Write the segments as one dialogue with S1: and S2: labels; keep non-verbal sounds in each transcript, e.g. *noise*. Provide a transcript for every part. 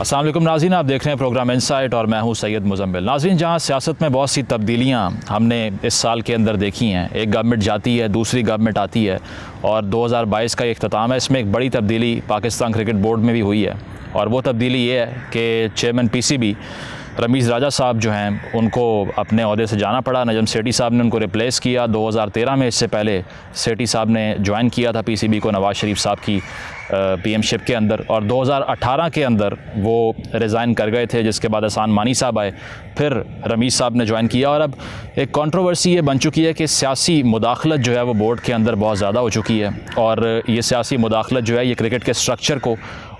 S1: असलम नाजीन आप देख रहे हैं प्रोग्राम इनसाइट और मैं हूं सैयद मुजम्मिल नाजीन जहां सियासत में बहुत सी तब्दीलियां हमने इस साल के अंदर देखी हैं एक गवर्नमेंट जाती है दूसरी गवर्नमेंट आती है और 2022 का अख्ताम है इसमें एक बड़ी तब्दीली पाकिस्तान क्रिकेट बोर्ड में भी हुई है और वो तब्दीली ये है कि चेयरमैन पीसीबी रमीज़ राजा साहब जो हैं उनको अपने अहदे से जाना पड़ा नजम सेठी साहब ने उनको रिप्लेस किया 2013 में इससे पहले सेठी साहब ने ज्वाइन किया था पीसीबी को नवाज़ शरीफ साहब की पीएमशिप के अंदर और 2018 के अंदर वो रिज़ाइन कर गए थे जिसके बाद आसान मानी साहब आए फिर रमीज़ साहब ने ज्वाइन किया और अब एक कंट्रोवर्सी ये बन चुकी है कि सियासी मुदाखलत जो है वो बोर्ड के अंदर बहुत ज़्यादा हो चुकी है और ये सियासी मुदाखलत जो है ये क्रिकेट के स्ट्रक्चर को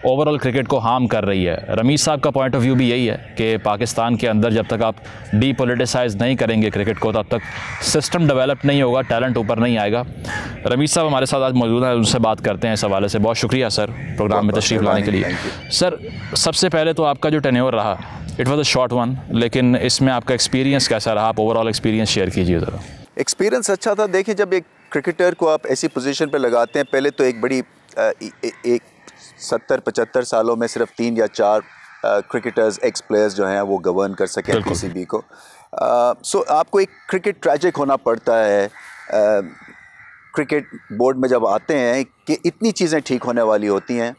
S1: ओवरऑल क्रिकेट को हार्म कर रही है रमीश साहब का पॉइंट ऑफ व्यू भी यही है कि पाकिस्तान के अंदर जब तक आप डीपोलिटिसाइज नहीं करेंगे क्रिकेट को तब तक सिस्टम डेवलप नहीं होगा टैलेंट ऊपर नहीं आएगा रमीश साहब हमारे साथ आज मौजूद हैं उनसे बात करते हैं इस हवाले से बहुत शुक्रिया सर प्रोग्राम में तशरीफ लाने के लिए सर सबसे पहले तो आपका जो टेन्योर रहा it was a short one लेकिन इसमें आपका एक्सपीरियंस कैसा रहा आप ओवरऑल एक्सपीरियंस शेयर कीजिए ज़रा
S2: एक्सपीरियंस अच्छा था देखिए जब एक क्रिकेटर को आप ऐसी पोजीशन पर लगाते हैं पहले तो एक बड़ी एक सत्तर पचहत्तर सालों में सिर्फ तीन या चार क्रिकेटर्स एक्स प्लेयर्स जो हैं वो गवर्न कर सके किसी भी को सो आपको एक क्रिकेट ट्रैजिक होना पड़ता है क्रिकेट बोर्ड में जब आते हैं कि इतनी चीज़ें ठीक होने वाली होती हैं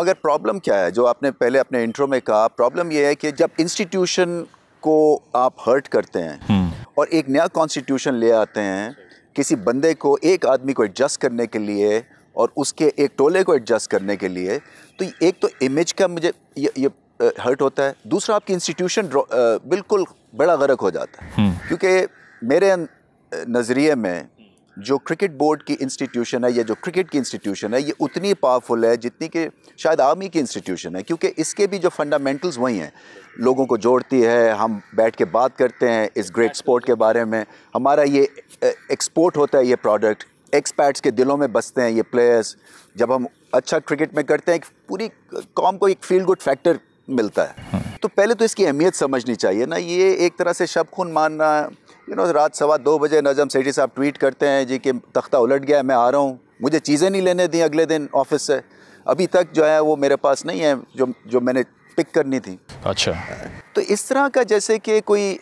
S2: मगर प्रॉब्लम क्या है जो आपने पहले अपने इंट्रो में कहा प्रॉब्लम यह है कि जब इंस्टीट्यूशन को आप हर्ट करते हैं हम्म। और एक नया कॉन्स्टिट्यूशन ले आते हैं किसी बंदे को एक आदमी को एडजस्ट करने के लिए और उसके एक टोले को एडजस्ट करने के लिए तो एक तो इमेज का मुझे ये ये हर्ट होता है दूसरा आपकी इंस्टीट्यूशन बिल्कुल बड़ा गर्क हो जाता है हम्म। क्योंकि मेरे नज़रिए में जो क्रिकेट बोर्ड की इंस्टीट्यूशन है या जो क्रिकेट की इंस्टीट्यूशन है ये उतनी पावरफुल है जितनी कि शायद आर्मी की इंस्टीट्यूशन है क्योंकि इसके भी जो फंडामेंटल्स वही हैं लोगों को जोड़ती है हम बैठ के बात करते हैं इस ग्रेट स्पोर्ट के बारे में हमारा ये एक्सपोर्ट होता है ये प्रोडक्ट एक्सपैट्स के दिलों में बसते हैं ये प्लेयर्स जब हम अच्छा क्रिकेट में करते हैं पूरी कॉम को एक फील गुड फैक्टर मिलता है हाँ। तो पहले तो इसकी अहमियत समझनी चाहिए ना ये एक तरह से शब खून मानना यू नो रात सवा दो बजे नजम सेठी साहब ट्वीट करते हैं जी कि तख्ता उलट गया है मैं आ रहा हूँ मुझे चीज़ें नहीं लेने दी अगले दिन ऑफिस से अभी तक जो है वो मेरे पास नहीं है जो जो मैंने पिक करनी थी अच्छा तो इस तरह का जैसे कि कोई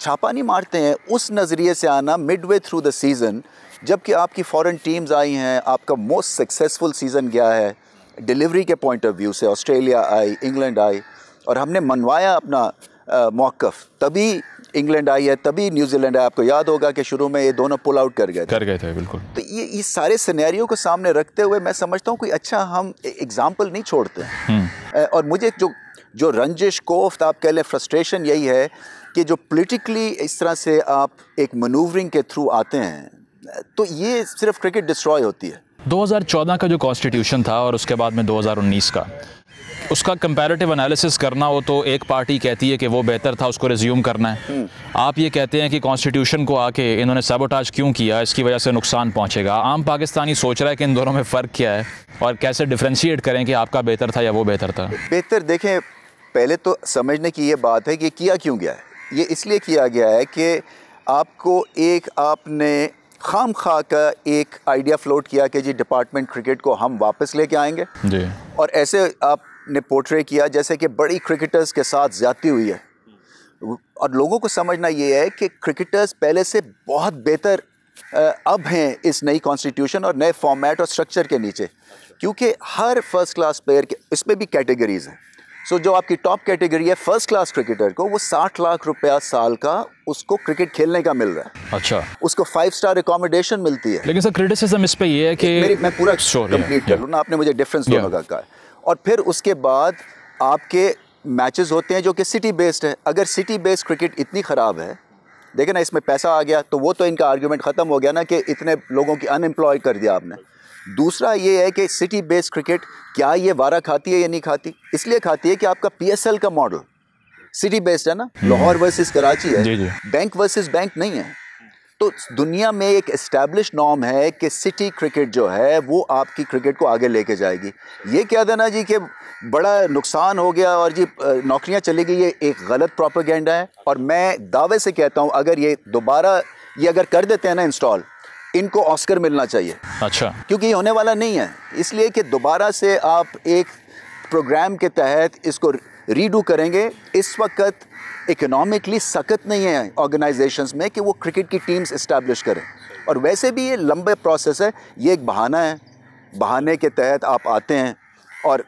S2: छापा नहीं मारते हैं उस नज़रिए से आना midway through the season जबकि आपकी फॉरेन टीम्स आई हैं आपका मोस्ट सक्सेसफुल सीज़न गया है डिलीवरी के पॉइंट ऑफ व्यू से ऑस्ट्रेलिया आई इंग्लैंड आई और हमने मनवाया अपना मौक़ तभी इंग्लैंड आई है तभी न्यूजीलैंड आया आपको याद होगा कि शुरू में ये दोनों पुल आउट कर गए कर गए थे बिल्कुल तो ये इस सारे सिनेरियो को सामने रखते हुए मैं समझता हूँ कोई अच्छा हम एग्जाम्पल नहीं छोड़ते हैं हम्म। और मुझे जो जो रंजिश कोफ्त आप कह लें फ्रस्ट्रेशन यही है कि जो पोलिटिकली इस तरह से आप एक मनूवरिंग के थ्रू आते हैं तो ये सिर्फ क्रिकेट डिस्ट्रॉय होती है
S1: 2014 का जो कॉन्स्टिट्यूशन था और उसके बाद में 2019 का उसका कंपैरेटिव एनालिसिस करना हो तो एक पार्टी कहती है कि वो बेहतर था उसको रिज्यूम करना है हम्म। आप ये कहते हैं कि कॉन्स्टिट्यूशन को आके इन्होंने सबोटाज क्यों किया इसकी वजह से नुकसान पहुंचेगा आम पाकिस्तानी सोच रहा है कि इन दोनों में फ़र्क क्या है और कैसे डिफ्रेंशिएट करें कि आपका बेहतर था या वो बेहतर था
S2: बेहतर देखें पहले तो समझने की ये बात है कि किया क्यों गया है ये इसलिए किया गया है कि आपको एक आपने खाम खा का एक आइडिया फ्लोट किया कि जी डिपार्टमेंट क्रिकेट को हम वापस लेके आएंगे जी और ऐसे आपने पोर्ट्रे किया जैसे कि बड़ी क्रिकेटर्स के साथ ज़्यादती हुई है और लोगों को समझना ये है कि क्रिकेटर्स पहले से बहुत बेहतर अब हैं इस नई कॉन्स्टिट्यूशन और नए फॉर्मेट और स्ट्रक्चर के नीचे क्योंकि हर फर्स्ट क्लास प्लेयर के इसमें भी कैटेगरीज हैं सो so, जो आपकी टॉप कैटेगरी है फर्स्ट क्लास क्रिकेटर को वो साठ लाख रुपया साल का उसको क्रिकेट खेलने का मिल रहा है अच्छा उसको फाइव स्टार एकोमोडेशन मिलती है लेकिन सर क्रिटिसिज्म इस पे ये है कि मेरी मैं पूरा कंप्लीट कर लूँ ना आपने मुझे डिफरेंस दोनों का कहा और फिर उसके बाद आपके मैचेस होते हैं जो कि सिटी बेस्ड है अगर सिटी बेस्ड क्रिकेट इतनी ख़राब है देखे ना इसमें पैसा आ गया तो वो तो इनका आर्ग्यूमेंट ख़त्म हो गया ना कि इतने लोगों की अनएम्प्लॉय कर दिया आपने दूसरा ये है कि सिटी बेस्ड क्रिकेट क्या ये वारा खाती है या नहीं खाती इसलिए खाती है कि आपका पीएसएल का मॉडल सिटी बेस्ड है ना हम्म। लाहौर वर्सेस कराची है बैंक वर्सेस बैंक नहीं है तो दुनिया में एक इस्टेब्लिश नॉम है कि सिटी क्रिकेट जो है वो आपकी क्रिकेट को आगे लेके जाएगी ये क्या देना जी कि बड़ा नुकसान हो गया और जी नौकरियां चली गई ये एक गलत प्रोपागेंडा है और मैं दावे से कहता हूँ अगर ये दोबारा ये अगर कर देते हैं ना इंस्टॉल इनको ऑस्कर मिलना चाहिए अच्छा क्योंकि ये होने वाला नहीं है इसलिए कि दोबारा से आप एक प्रोग्राम के तहत इसको रीडू करेंगे इस वक्त इकोनॉमिकली सख्त नहीं है ऑर्गेनाइजेशंस में कि वो क्रिकेट की टीम्स इस्टेब्लिश करें और वैसे भी ये लंबे प्रोसेस है ये एक बहाना है बहाने के तहत आप आते हैं और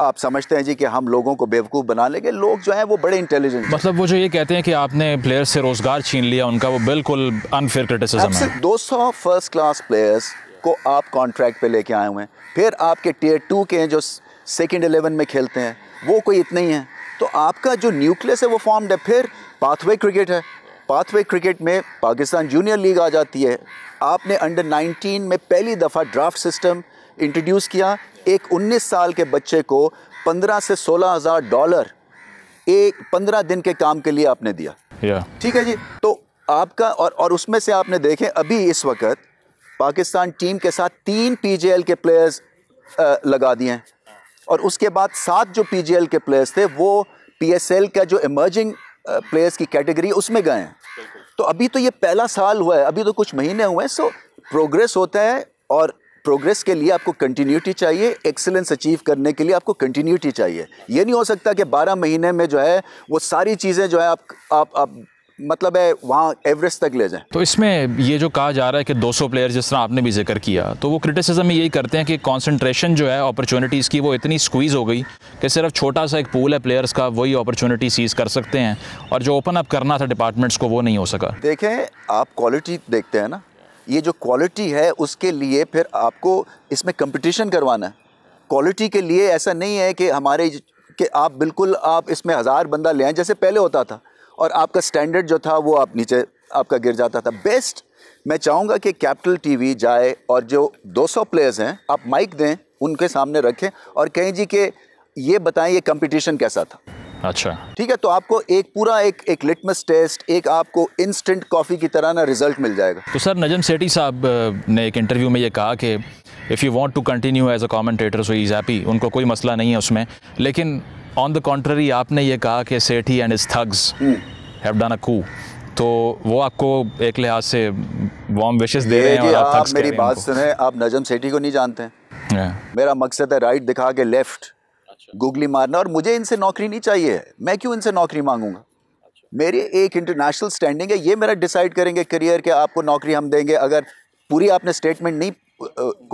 S2: आप समझते हैं जी कि हम लोगों को बेवकूफ़ बना लेंगे लोग जो हैं वो बड़े इंटेलिजेंट
S1: मतलब वो जो ये कहते हैं कि आपने प्लेयर्स से रोज़गार छीन लिया उनका वो बिल्कुल अनफेयर क्रिटिसिज्म
S2: है सौ फर्स्ट क्लास प्लेयर्स को आप कॉन्ट्रैक्ट पे लेके आए हुए हैं फिर आपके टीयर टू के हैं जो सेकेंड एलेवन में खेलते हैं वो कोई इतने ही हैं तो आपका जो न्यूक्लियस है वो फॉर्म्ड है फिर पाथवे क्रिकेट है पाथवे क्रिकेट में पाकिस्तान जूनियर लीग आ जाती है आपने अंडर 19 में पहली दफ़ा ड्राफ्ट सिस्टम इंट्रोड्यूस किया एक 19 साल के बच्चे को 15 से सोलह हज़ार डॉलर एक 15 दिन के काम के लिए आपने दिया yeah. ठीक है जी तो आपका और और उसमें से आपने देखें अभी इस वक्त पाकिस्तान टीम के साथ तीन पीजेएल के प्लेयर्स लगा दिए हैं और उसके बाद सात जो पीजेएल के प्लेयर्स थे वो पीएसएल का जो इमर्जिंग प्लेयर्स की कैटेगरी उसमें गए हैं तो अभी तो ये पहला साल हुआ है अभी तो कुछ महीने हुए हैं सो प्रोग्रेस होता है और प्रोग्रेस के लिए आपको कंटिन्यूटी चाहिए एक्सेलेंस अचीव करने के लिए आपको कंटिन्यूटी चाहिए ये नहीं हो सकता कि 12 महीने में जो है वो सारी चीज़ें जो है आप आप आप मतलब है वहाँ एवरेस्ट तक ले जाएं
S1: तो इसमें ये जो कहा जा रहा है कि 200 प्लेयर जिस तरह आपने भी जिक्र किया तो वो क्रिटिसिज्म में यही करते हैं कि कंसंट्रेशन जो है अपॉर्चुनिटीज़ की वो इतनी स्क्वीज़ हो गई कि सिर्फ छोटा सा एक पूल है प्लेयर्स का वही अपॉर्चुनिटी सीज कर सकते हैं और जो ओपन अप करना था डिपार्टमेंट्स को वो नहीं हो सका
S2: देखें आप क्वालिटी देखते हैं ना ये जो क्वालिटी है उसके लिए फिर आपको इसमें कंपटीशन करवाना है क्वालिटी के लिए ऐसा नहीं है कि हमारे कि आप बिल्कुल आप इसमें हज़ार बंदा लें जैसे पहले होता था और आपका स्टैंडर्ड जो था वो आप नीचे आपका गिर जाता था बेस्ट मैं चाहूँगा कि कैपिटल टीवी जाए और जो 200 प्लेयर्स हैं आप माइक दें उनके सामने रखें और कहें जी कि ये बताएं ये कंपटीशन कैसा था अच्छा ठीक है तो आपको एक पूरा एक एक लिटमस टेस्ट एक आपको इंस्टेंट कॉफ़ी की तरह ना रिजल्ट मिल जाएगा
S1: तो सर नजम सेठी साहब ने एक इंटरव्यू में ये कहा कि if you want to continue as a commentator so is happy उनको कोई मसला नहीं है उसमें लेकिन ऑन द कॉन्ट्ररी आपने ये कहा कि Sethi and his thugs have done a coup तो वो आपको एक लिहाज से वार्म विशेस दे रहे हैं और आप, आप मेरी बात सुने
S2: आप नजम सेठी को नहीं जानते हैं हाँ। मेरा मकसद है राइट दिखा के लेफ्ट गुगली मारना और मुझे इनसे नौकरी नहीं चाहिए मैं क्यों इनसे नौकरी मांगूंगा अच्छा। मेरी एक इंटरनेशनल स्टैंडिंग है ये मेरा डिसाइड करेंगे करियर के आपको नौकरी हम देंगे अगर पूरी आपने स्टेटमेंट नहीं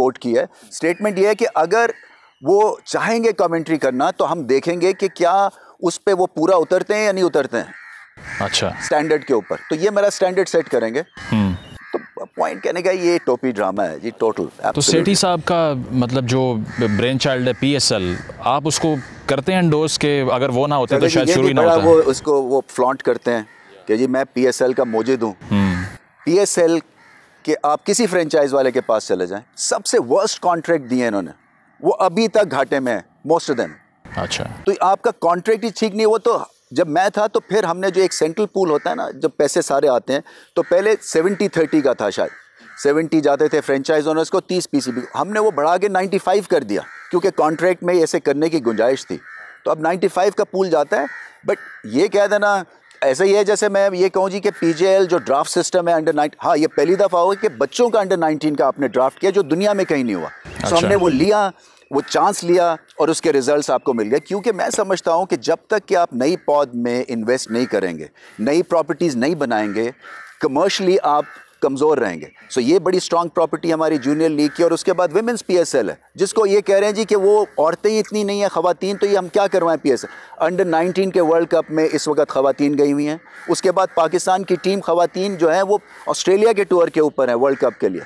S2: कोट की है स्टेटमेंट ये है कि अगर वो चाहेंगे कमेंट्री करना तो हम देखेंगे कि क्या उस पर वो पूरा उतरते हैं या नहीं उतरते हैं अच्छा स्टैंडर्ड के ऊपर तो ये मेरा स्टैंडर्ड सेट करेंगे हम्म। तो पॉइंट कहने का ये टोपी ड्रामा है जी टोटल तो सेठी
S1: साहब का मतलब जो ब्रेन चाइल्ड है पी आप उसको करते हैं डोज के अगर वो ना होते तो शायद शुरू ही ना होता वो
S2: उसको वो फ्लॉन्ट करते हैं कि जी मैं पी का मोजिद हूँ पी हम्म। के आप किसी फ्रेंचाइज वाले के पास चले जाएं सबसे वर्स्ट कॉन्ट्रैक्ट दिए इन्होंने वो अभी तक घाटे में है मोस्ट ऑफ देम अच्छा तो आपका कॉन्ट्रैक्ट ही ठीक नहीं वो तो जब मैं था तो फिर हमने जो एक सेंट्रल पूल होता है ना जब पैसे सारे आते हैं तो पहले सेवेंटी थर्टी का था शायद सेवेंटी जाते थे फ्रेंचाइज ओनर्स को तीस पीसीबी हमने वो बढ़ा के नाइन्टी फाइव कर दिया क्योंकि कॉन्ट्रैक्ट में ऐसे करने की गुंजाइश थी तो अब नाइन्टी फाइव का पूल जाता है बट ये कह देना ऐसा ही है जैसे मैं ये कहूँ जी कि पी जो ड्राफ्ट सिस्टम है अंडर नाइन हाँ ये पहली दफ़ा हुआ कि बच्चों का अंडर नाइनटीन का आपने ड्राफ्ट किया जो दुनिया में कहीं नहीं हुआ अच्छा। so, हमने वो लिया वो चांस लिया और उसके रिजल्ट्स आपको मिल गए क्योंकि मैं समझता हूँ कि जब तक कि आप नई पौध में इन्वेस्ट नहीं करेंगे नई प्रॉपर्टीज़ नहीं बनाएंगे कमर्शली आप कमज़ोर रहेंगे सो so, ये बड़ी स्ट्रांग प्रॉपर्टी हमारी जूनियर लीग की और उसके बाद वेमेंस पी है जिसको ये कह रहे हैं जी कि वो औरतें ही इतनी नहीं हैं ख़वान तो ये हम क्या करवाएं पी अंडर 19 के वर्ल्ड कप में इस वक्त ख़वान गई हुई हैं उसके बाद पाकिस्तान की टीम ख़वान जो है वो ऑस्ट्रेलिया के टूर के ऊपर है वर्ल्ड कप के लिए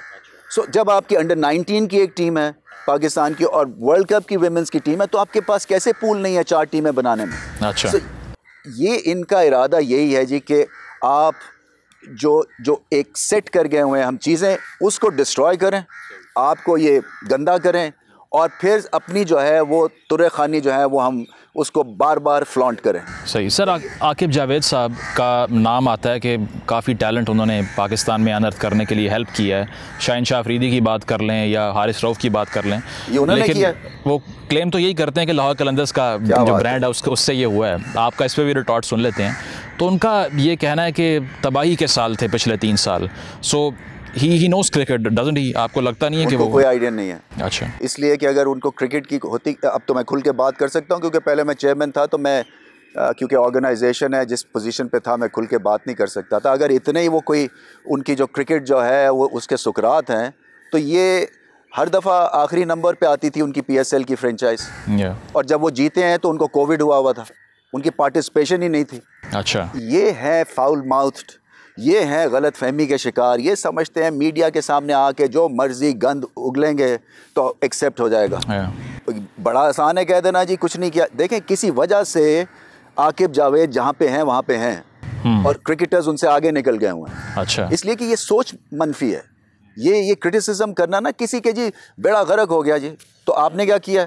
S2: सो so, जब आपकी अंडर नाइनटीन की एक टीम है पाकिस्तान की और वर्ल्ड कप की वेमेंस की टीम है तो आपके पास कैसे पूल नहीं है चार टीमें बनाने में अच्छा so, ये इनका इरादा यही है जी कि आप जो जो एक सेट कर गए हुए हैं हम चीज़ें उसको डिस्ट्रॉय करें आपको ये गंदा करें और फिर अपनी जो है वो तुर खानी जो है वो हम उसको बार बार फ्लॉन्ट करें
S1: सही सर आ, आकिब जावेद साहब का नाम आता है कि काफ़ी टैलेंट उन्होंने पाकिस्तान में अनर्थ करने के लिए हेल्प किया है शाहिन शाह अफरीदी की बात कर लें या हारिस रऊफ़ की बात कर लें ये उन्होंने किया वो क्लेम तो यही करते हैं कि लाहौर कलंदर्स का जो ब्रांड है उसके उससे ये हुआ है आपका इस पर भी रिटॉर्ट सुन लेते हैं तो उनका ये कहना है कि तबाही के साल थे पिछले तीन साल so he he knows cricket doesn't he आपको लगता नहीं है कि वो कोई आइडिया नहीं है अच्छा
S2: इसलिए कि अगर उनको क्रिकेट की होती अब तो मैं खुल के बात कर सकता हूँ क्योंकि पहले मैं चेयरमैन था तो मैं क्योंकि ऑर्गेनाइजेशन है जिस पोजीशन पे था मैं खुल के बात नहीं कर सकता था अगर इतने ही वो कोई उनकी जो क्रिकेट जो है वो उसके सुकरात हैं तो ये हर दफ़ा आखिरी नंबर पे आती थी उनकी पीएसएल की फ्रेंचाइज yeah. और जब वो जीते हैं तो उनको कोविड हुआ हुआ था उनकी पार्टिसिपेशन ही नहीं थी अच्छा ये है फाउल माउथड ये हैं गलत फहमी के शिकार ये समझते हैं मीडिया के सामने आके जो मर्जी गंद उगलेंगे तो एक्सेप्ट हो जाएगा हाँ। बड़ा आसान है कह देना जी कुछ नहीं किया देखें किसी वजह से आकिब जावेद जहाँ पे हैं वहाँ पे हैं हम्म। और क्रिकेटर्स उनसे आगे निकल गए हुए हैं अच्छा इसलिए कि ये सोच मनफी है ये ये क्रिटिसिज्म करना ना किसी के जी बेड़ा गर्क हो गया जी तो आपने क्या किया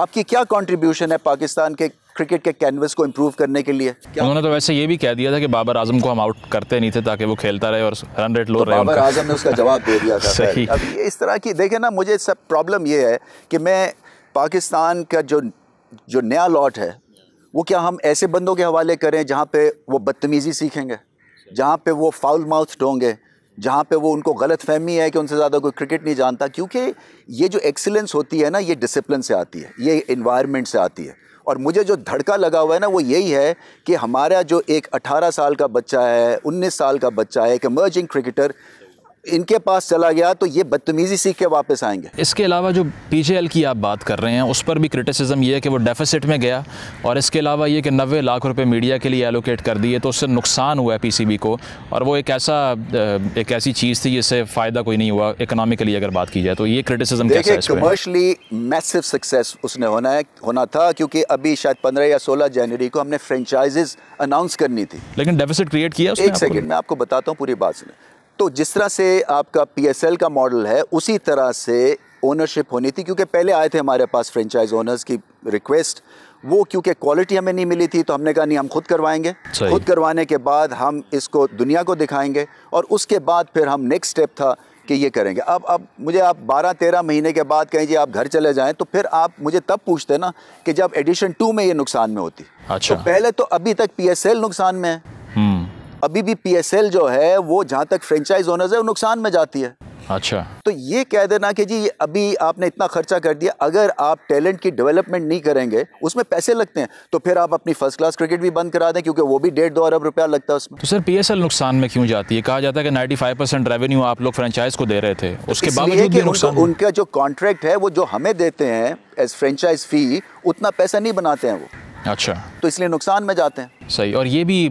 S2: आपकी क्या कंट्रीब्यूशन है पाकिस्तान के क्रिकेट के कैनवस को इम्प्रूव करने के लिए
S1: उन्होंने तो वैसे ये भी कह दिया था कि बाबर आजम को हम आउट करते नहीं थे ताकि वो खेलता रहे और रन रेट लो तो रहे बाबर आजम ने उसका जवाब दे दिया था *laughs* सही अब
S2: ये इस तरह की देखे ना मुझे सब प्रॉब्लम ये है कि मैं पाकिस्तान का जो जो नया लॉट है वो क्या हम ऐसे बंदों के हवाले करें जहाँ पे वो बदतमीज़ी सीखेंगे जहाँ पे वो फाउल माउथ होंगे जहाँ पे वो उनको गलत फहमी है कि उनसे ज़्यादा कोई क्रिकेट नहीं जानता क्योंकि ये जो एक्सीलेंस होती है ना ये डिसिप्लिन से आती है ये इन्वायरमेंट से आती है और मुझे जो धड़का लगा हुआ है ना वो यही है कि हमारा जो एक 18 साल का बच्चा है 19 साल का बच्चा है एक इमर्जिंग क्रिकेटर इनके पास चला गया तो ये बदतमीज़ी सीख के वापस आएंगे
S1: इसके अलावा जो पी जे एल की आप बात कर रहे हैं उस पर भी क्रिटिसिज्म ये है कि वो डेफिसिट में गया और इसके अलावा ये कि नबे लाख रुपए मीडिया के लिए एलोकेट कर दिए तो उससे नुकसान हुआ है पी सी बी को और वो एक ऐसा एक ऐसी चीज़ थी जिससे फ़ायदा कोई नहीं हुआ इकनॉमिकली अगर बात की जाए तो ये क्रिटिसिज्म देखिए कमर्शली
S2: मैसिव सक्सेस उसने होना है होना था क्योंकि अभी शायद पंद्रह या सोलह जनवरी को हमने फ्रेंचाइजेज अनाउंस करनी थी
S1: लेकिन डेफिसिट क्रिएट किया एक सेकेंड
S2: मैं आपको बताता हूँ पूरी बात सुनिए तो जिस तरह से आपका पीएसएल का मॉडल है उसी तरह से ओनरशिप होनी थी क्योंकि पहले आए थे हमारे पास फ्रेंचाइज ओनर्स की रिक्वेस्ट वो क्योंकि क्वालिटी हमें नहीं मिली थी तो हमने कहा नहीं हम खुद करवाएंगे खुद करवाने के बाद हम इसको दुनिया को दिखाएंगे और उसके बाद फिर हम नेक्स्ट स्टेप था कि ये करेंगे अब अब मुझे आप 12-13 महीने के बाद कहें जी आप घर चले जाएं तो फिर आप मुझे तब पूछते ना कि जब एडिशन टू में ये नुकसान में होती अच्छा तो पहले तो अभी तक पीएसएल नुकसान में है हम्म। अभी भी पी जो है वो जहाँ तक फ्रेंचाइज ओनर्स है वो नुकसान में जाती है अच्छा तो ये कह देना कि जी अभी आपने इतना खर्चा कर दिया अगर आप टैलेंट की डेवलपमेंट नहीं करेंगे उसमें पैसे लगते हैं तो फिर आप अपनी फर्स्ट क्लास क्रिकेट भी बंद करा दें क्योंकि वो भी डेढ़ दो अरब रुपया लगता है उसमें
S1: तो सर पीएसएल नुकसान में क्यों जाती है कहा जाता है कि नाइन्टी फाइव परसेंट रेवेन्यू आप लोग फ्रेंचाइज को दे रहे थे तो उसके बाद नुकसान उनका
S2: जो कॉन्ट्रैक्ट है वो जो हमें देते हैं एज फ्रेंचाइज फी उतना पैसा नहीं बनाते हैं वो अच्छा तो इसलिए नुकसान में जाते हैं
S1: सही और ये भी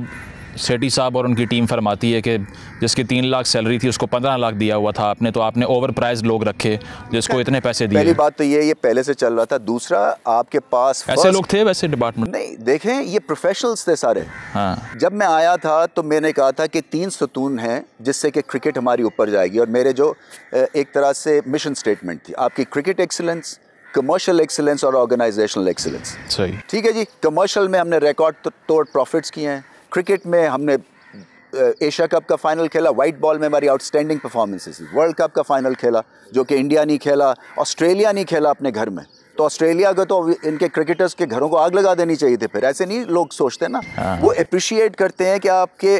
S1: सेठी साहब और उनकी टीम फरमाती है कि जिसकी तीन लाख सैलरी थी उसको पंद्रह लाख दिया हुआ था आपने तो आपने ओवर प्राइज लोग रखे जिसको अच्छा, इतने पैसे दिए पहली
S2: बात तो ये ये पहले से चल रहा था दूसरा आपके पास ऐसे लोग थे वैसे डिपार्टमेंट नहीं देखें ये प्रोफेशनल्स थे सारे हाँ जब मैं आया था तो मैंने कहा था कि तीन सतून हैं जिससे कि क्रिकेट हमारी ऊपर जाएगी और मेरे जो एक तरह से मिशन स्टेटमेंट थी आपकी क्रिकेट एक्सलेंस कमर्शियल एक्सीलेंस और ऑर्गेनाइजेशनल एक्सीलेंस सही ठीक है जी कमर्शियल में हमने रिकॉर्ड तोड़ प्रॉफिट्स किए हैं क्रिकेट में हमने एशिया कप का फाइनल खेला वाइट बॉल में हमारी आउटस्टैंडिंग परफॉर्मेंसेस वर्ल्ड कप का फाइनल खेला जो कि इंडिया नहीं खेला ऑस्ट्रेलिया नहीं खेला अपने घर में तो ऑस्ट्रेलिया का तो इनके क्रिकेटर्स के घरों को आग लगा देनी चाहिए थी फिर ऐसे नहीं लोग सोचते ना हाँ। वो अप्रिशिएट करते हैं कि आपके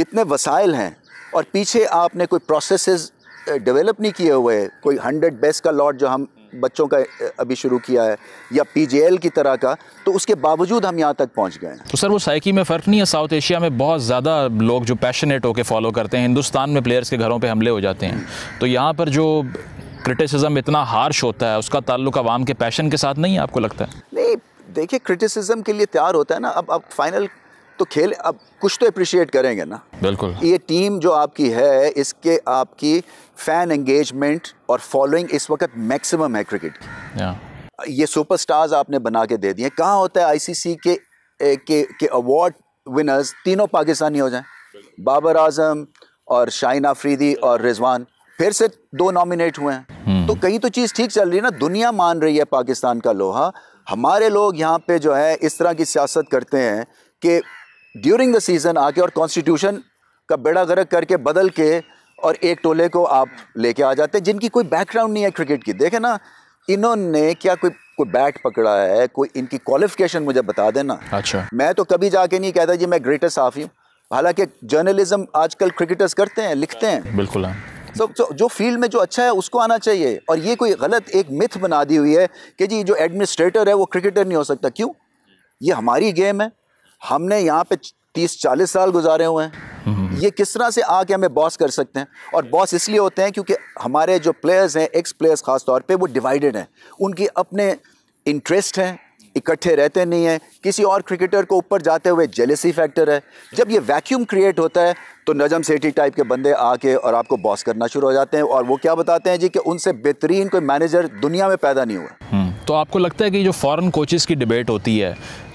S2: जितने वसाइल हैं और पीछे आपने कोई प्रोसेस डेवलप नहीं किए हुए कोई हंड्रेड बेस्ट का लॉट जो हम बच्चों का अभी शुरू किया है या एल की तरह का तो उसके बावजूद हम यहाँ तक पहुँच गए
S1: तो सर वो साइकी में फ़र्क नहीं है साउथ एशिया में बहुत ज़्यादा लोग जो पैशनेट होकर फॉलो करते हैं हिंदुस्तान में प्लेयर्स के घरों पर हमले हो जाते हैं तो यहाँ पर जो क्रिटिसिज्म इतना हार्श होता है उसका ताल्लुक आवाम के पैशन के साथ नहीं है आपको लगता है
S2: नहीं देखिए क्रिटिसिज्म के लिए तैयार होता है ना अब अब फाइनल तो खेल अब कुछ तो अप्रिशिएट करेंगे ना बिल्कुल ये टीम जो आपकी है इसके आपकी फ़ैन एंगेजमेंट और फॉलोइंग इस वक्त मैक्सिमम है क्रिकेट की ये सुपरस्टार्स आपने बना के दे दिए कहाँ होता है आईसीसी के के के अवार्ड विनर्स तीनों पाकिस्तानी हो जाएं बाबर आजम और शाहिन आफरीदी और रिजवान फिर से दो नॉमिनेट हुए हैं हम्म। तो कहीं तो चीज़ ठीक चल रही है ना दुनिया मान रही है पाकिस्तान का लोहा हमारे लोग यहाँ पे जो है इस तरह की सियासत करते हैं कि ड्यूरिंग द सीज़न आके और कॉन्स्टिट्यूशन का बेड़ा गर्क करके बदल के और एक टोले को आप लेके आ जाते हैं जिनकी कोई बैकग्राउंड नहीं है क्रिकेट की देखे ना इन्होंने क्या कोई कोई बैट पकड़ा है कोई इनकी क्वालिफिकेशन मुझे बता देना अच्छा मैं तो कभी जाके नहीं कहता जी मैं ग्रेटेस्ट साफी हूँ हालांकि जर्नलिज्म आजकल क्रिकेटर्स करते हैं लिखते हैं
S1: बिल्कुल सो हाँ।
S2: so, so, जो फील्ड में जो अच्छा है उसको आना चाहिए और ये कोई गलत एक मिथ बना दी हुई है कि जी जो एडमिनिस्ट्रेटर है वो क्रिकेटर नहीं हो सकता क्यों ये हमारी गेम है हमने यहाँ पे तीस चालीस साल गुजारे हुए हैं ये किस तरह से आके हमें बॉस कर सकते हैं और बॉस इसलिए होते हैं क्योंकि हमारे जो प्लेयर्स हैं एक्स प्लेयर्स ख़ास तौर पे वो डिवाइडेड हैं उनके अपने इंटरेस्ट हैं इकट्ठे रहते नहीं हैं किसी और क्रिकेटर को ऊपर जाते हुए जेलेसी फैक्टर है जब ये वैक्यूम क्रिएट होता है तो नजम सेठी टाइप के बंदे आके और आपको बॉस करना शुरू हो जाते हैं और वो क्या बताते हैं जी कि उनसे बेहतरीन कोई मैनेजर दुनिया में पैदा नहीं हुआ
S1: तो आपको लगता है कि जो फॉरेन कोचेस की डिबेट होती है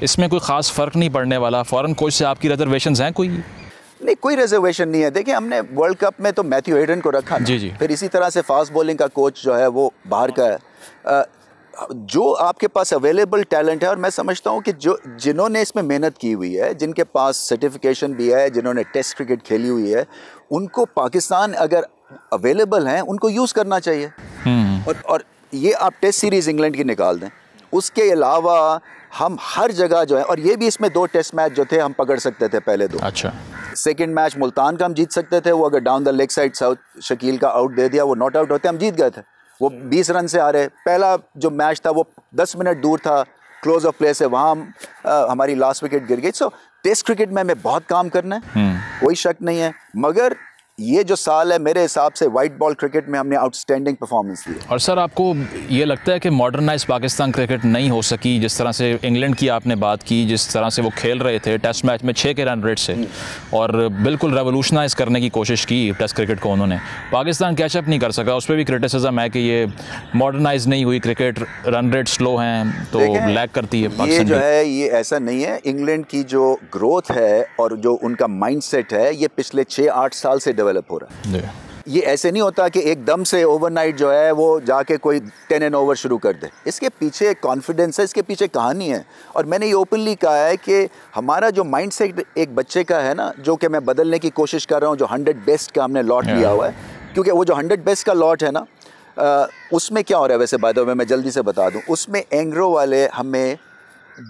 S1: इसमें कोई ख़ास फ़र्क नहीं पड़ने वाला फ़ॉरेन कोच से आपकी रिजर्वेशन हैं कोई नहीं
S2: कोई रिजर्वेशन नहीं है देखिए हमने वर्ल्ड कप में तो मैथ्यू हेडन को रखा जी जी फिर इसी तरह से फास्ट बॉलिंग का कोच जो है वो बाहर का है जो आपके पास अवेलेबल टैलेंट है और मैं समझता हूँ कि जो जिन्होंने इसमें मेहनत की हुई है जिनके पास सर्टिफिकेशन भी है जिन्होंने टेस्ट क्रिकेट खेली हुई है उनको पाकिस्तान अगर अवेलेबल हैं उनको यूज़ करना चाहिए हम्म। और और ये आप टेस्ट सीरीज़ इंग्लैंड की निकाल दें उसके अलावा हम हर जगह जो है और ये भी इसमें दो टेस्ट मैच जो थे हम पकड़ सकते थे पहले दो अच्छा सेकेंड मैच मुल्तान का हम जीत सकते थे वो अगर down the leg side Saud Shakeel का आउट दे दिया वो नॉट आउट होते हम जीत गए थे वो हम्म। बीस रन से आ रहे पहला जो मैच था वो दस मिनट दूर था क्लोज ऑफ प्ले से वहाँ हम, हमारी लास्ट विकेट गिर गई सो टेस्ट क्रिकेट में हमें बहुत काम करना है हम्म। कोई शक नहीं है मगर ये जो साल है मेरे हिसाब से वाइट बॉल क्रिकेट में हमने आउटस्टैंडिंग परफॉर्मेंस दी
S1: और सर आपको ये लगता है कि मॉडर्नाइज पाकिस्तान क्रिकेट नहीं हो सकी जिस तरह से इंग्लैंड की आपने बात की जिस तरह से वो खेल रहे थे टेस्ट मैच में छः के रन रेट से और बिल्कुल रेवोल्यूशनाइज करने की कोशिश की टेस्ट क्रिकेट को उन्होंने पाकिस्तान कैचअप नहीं कर सका उस पर भी क्रिटिसिज्म है कि ये मॉडर्नाइज नहीं हुई क्रिकेट रन रेट स्लो हैं तो लैक करती है ये जो है
S2: ये ऐसा नहीं है इंग्लैंड की जो ग्रोथ है और जो उनका माइंड है ये पिछले छः आठ साल से डेवलप हो रहा है ये ऐसे नहीं होता कि एकदम से ओवरनाइट जो है वो जाके कोई टेन एंड ओवर शुरू कर दे इसके पीछे कॉन्फिडेंस है इसके पीछे कहानी है और मैंने ये ओपनली कहा है कि हमारा जो माइंड सेट एक बच्चे का है ना जो कि मैं बदलने की कोशिश कर रहा हूँ जो हंड्रेड बेस्ट का हमने लॉट लिया हुआ है क्योंकि वो जो हंड्रेड बेस्ट का लॉट है ना उसमें क्या हो रहा है वैसे बाय द वे मैं जल्दी से बता दूं उसमें एंग्रो वाले हमें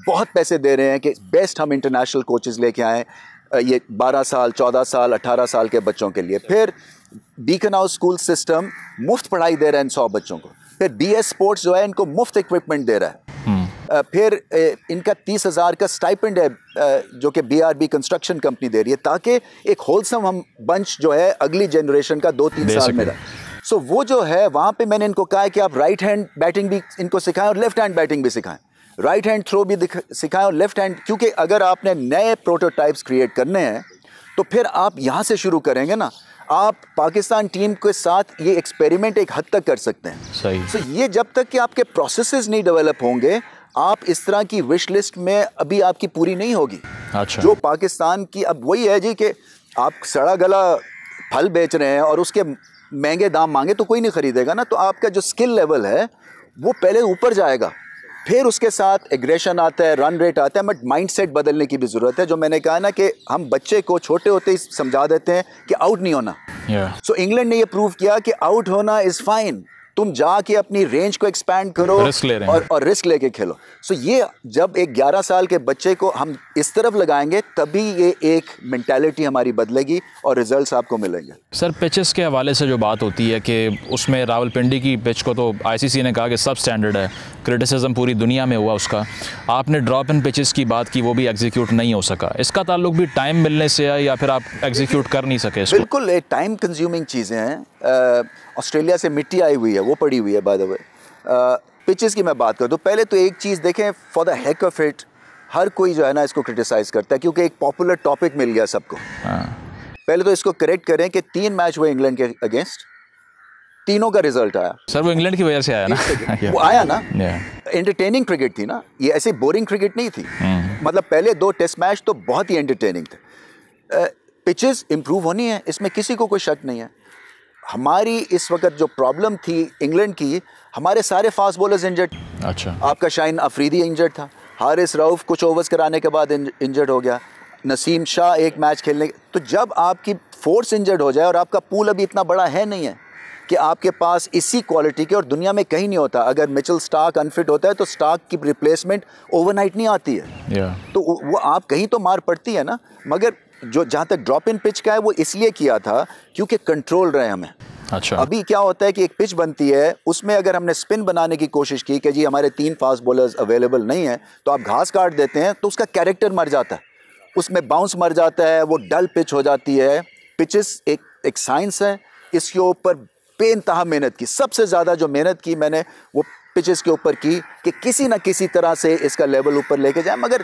S2: बहुत पैसे दे रहे हैं कि बेस्ट हम इंटरनेशनल कोचेज़ लेके आएँ ये 12 साल 14 साल 18 साल के बच्चों के लिए फिर बीकन हाउस स्कूल सिस्टम मुफ्त पढ़ाई दे रहे हैं सौ बच्चों को फिर बी एस स्पोर्ट्स जो है इनको मुफ्त इक्विपमेंट दे रहा है हम्म। फिर इनका तीस हज़ार का स्टाइपेंड है जो कि B R B construction company दे रही है ताकि एक होलसम हम बंच जो है अगली जनरेशन का दो तीन साल में रहा सो so, वो जो है वहाँ पे मैंने इनको कहा है कि आप राइट हैंड बैटिंग भी इनको सिखाएं और लेफ्ट हैंड बैटिंग भी सिखाएं राइट हैंड थ्रो भी सिखाएं और लेफ्ट हैंड क्योंकि अगर आपने नए प्रोटोटाइप्स क्रिएट करने हैं तो फिर आप यहाँ से शुरू करेंगे ना आप पाकिस्तान टीम के साथ ये एक्सपेरिमेंट एक हद तक कर सकते हैं सही सो so, ये जब तक कि आपके प्रोसेसेस नहीं डेवलप होंगे आप इस तरह की विश लिस्ट में अभी आपकी पूरी नहीं होगी अच्छा जो पाकिस्तान की अब वही है जी कि आप सड़ा गला फल बेच रहे हैं और उसके महंगे दाम मांगे तो कोई नहीं खरीदेगा ना तो आपका जो स्किल लेवल है वो पहले ऊपर जाएगा फिर उसके साथ एग्रेशन आता है रन रेट आता है बट माइंडसेट बदलने की भी ज़रूरत है जो मैंने कहा ना कि हम बच्चे को छोटे होते ही समझा देते हैं कि आउट नहीं होना सो yeah. इंग्लैंड so, ने ये प्रूव किया कि आउट होना इज़ फाइन तुम जाके अपनी रेंज को एक्सपैंड करो रिस्क ले रहे और, और रिस्क लेके खेलो सो so ये जब एक 11 साल के बच्चे को हम इस तरफ लगाएंगे तभी ये एक मैंटेलिटी हमारी बदलेगी और रिजल्ट्स आपको मिलेंगे
S1: सर पिचेस के हवाले से जो बात होती है कि उसमें पिंडी की पिच को तो आईसीसी ने कहा कि सब स्टैंडर्ड है क्रिटिसिज्म पूरी दुनिया में हुआ उसका आपने ड्रॉप इन पिचेस की बात की वो भी एग्जीक्यूट नहीं हो सका इसका ताल्लुक भी टाइम मिलने से है या फिर आप एग्जीक्यूट कर नहीं सके
S2: बिल्कुल टाइम कंज्यूमिंग चीज़ें हैं ऑस्ट्रेलिया से मिट्टी आई हुई है वो पड़ी हुई है बाय द वे पिचेस की मैं बात करूँ तो पहले तो एक चीज़ देखें for the heck of it हर कोई जो है ना इसको क्रिटिसाइज़ करता है क्योंकि एक पॉपुलर टॉपिक मिल गया सबको हाँ। पहले तो इसको करेक्ट करें कि तीन मैच हुए इंग्लैंड के अगेंस्ट तीनों का रिजल्ट आया सर वो इंग्लैंड की वजह से आया ना *laughs* वो आया ना एंटरटेनिंग क्रिकेट थी ना ये ऐसे बोरिंग क्रिकेट नहीं थी हम्म। मतलब पहले दो टेस्ट मैच तो बहुत ही एंटरटेनिंग थे पिचेस इंप्रूव होनी है इसमें किसी को कोई शक नहीं है हमारी इस वक्त जो प्रॉब्लम थी इंग्लैंड की हमारे सारे फास्ट बॉलर्स इंजर्ड अच्छा आपका शाइन अफरीदी इंजर्ड था हारिस राउफ कुछ ओवर्स कराने के बाद इंजर्ड हो गया नसीम शाह एक मैच खेलने तो जब आपकी फोर्स इंजर्ड हो जाए और आपका पूल अभी इतना बड़ा है नहीं है कि आपके पास इसी क्वालिटी के और दुनिया में कहीं नहीं होता अगर मिचल स्टाक अनफिट होता है तो स्टाक की रिप्लेसमेंट ओवरनाइट नहीं आती है yeah. तो वो आप कहीं तो मार पड़ती है ना मगर जो जहाँ तक ड्रॉप इन पिच का है वो इसलिए किया था क्योंकि कंट्रोल रहे हमें अच्छा अभी क्या होता है कि एक पिच बनती है उसमें अगर हमने स्पिन बनाने की कोशिश की कि जी हमारे तीन फास्ट बॉलर्स अवेलेबल नहीं है तो आप घास काट देते हैं तो उसका कैरेक्टर मर जाता है उसमें बाउंस मर जाता है वो डल पिच हो जाती है पिचेस एक एक साइंस है इसके ऊपर बेनतहा मेहनत की सबसे ज़्यादा जो मेहनत की मैंने वो पिचेस के ऊपर की कि किसी ना किसी तरह से इसका लेवल ऊपर लेके जाए मगर